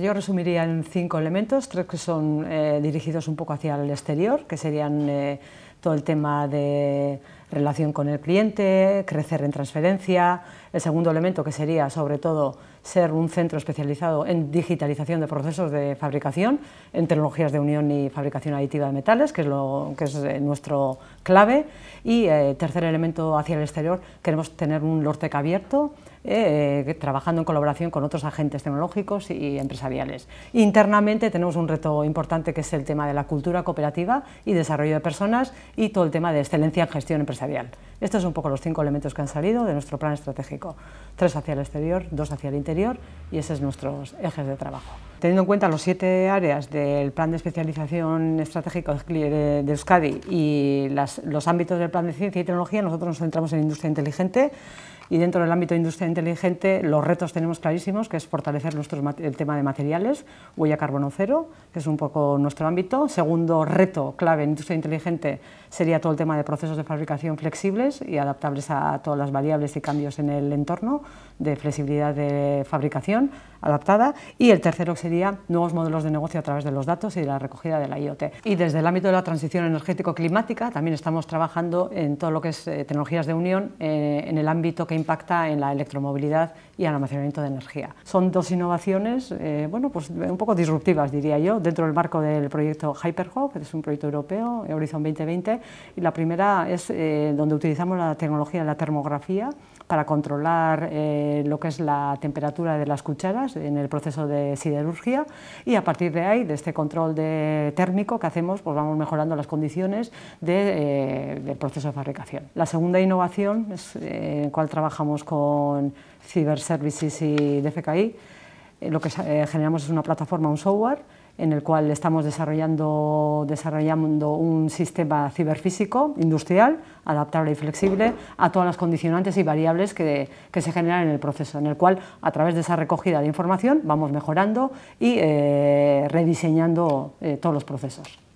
Yo resumiría en cinco elementos, tres que son eh, dirigidos un poco hacia el exterior, que serían eh, todo el tema de relación con el cliente, crecer en transferencia, el segundo elemento que sería sobre todo ser un centro especializado en digitalización de procesos de fabricación, en tecnologías de unión y fabricación aditiva de metales, que es, lo, que es eh, nuestro clave, y eh, tercer elemento hacia el exterior, queremos tener un Lortec abierto, eh, trabajando en colaboración con otros agentes tecnológicos y empresariales. Internamente tenemos un reto importante que es el tema de la cultura cooperativa y desarrollo de personas y todo el tema de excelencia en gestión empresarial estos son un poco los cinco elementos que han salido de nuestro plan estratégico. Tres hacia el exterior, dos hacia el interior y ese es nuestros ejes de trabajo. Teniendo en cuenta los siete áreas del Plan de Especialización estratégico de Euskadi y los ámbitos del Plan de Ciencia y Tecnología, nosotros nos centramos en industria inteligente y dentro del ámbito de industria inteligente los retos tenemos clarísimos, que es fortalecer nuestro, el tema de materiales, huella carbono cero, que es un poco nuestro ámbito. Segundo reto clave en industria inteligente sería todo el tema de procesos de fabricación flexibles y adaptables a todas las variables y cambios en el entorno, de flexibilidad de fabricación adaptada y el tercero sería nuevos modelos de negocio a través de los datos y de la recogida de la IoT. Y desde el ámbito de la transición energético-climática también estamos trabajando en todo lo que es eh, tecnologías de unión eh, en el ámbito que impacta en la electromovilidad y el almacenamiento de energía. Son dos innovaciones, eh, bueno, pues un poco disruptivas diría yo, dentro del marco del proyecto hyperhop que es un proyecto europeo, Horizon 2020, y la primera es donde utilizamos la tecnología de la termografía para controlar lo que es la temperatura de las cucharas en el proceso de siderurgia y a partir de ahí, de este control de térmico que hacemos, pues vamos mejorando las condiciones eh, del proceso de fabricación. La segunda innovación es, eh, en la cual trabajamos con Cyber Services y DFKI eh, lo que eh, generamos es una plataforma, un software, en el cual estamos desarrollando, un sistema ciberfísico industrial, adaptable y flexible a todas las condicionantes y variables que, se generan en el proceso, en el cual a través de esa recogida de información vamos mejorando y eh, rediseñando todos los procesos.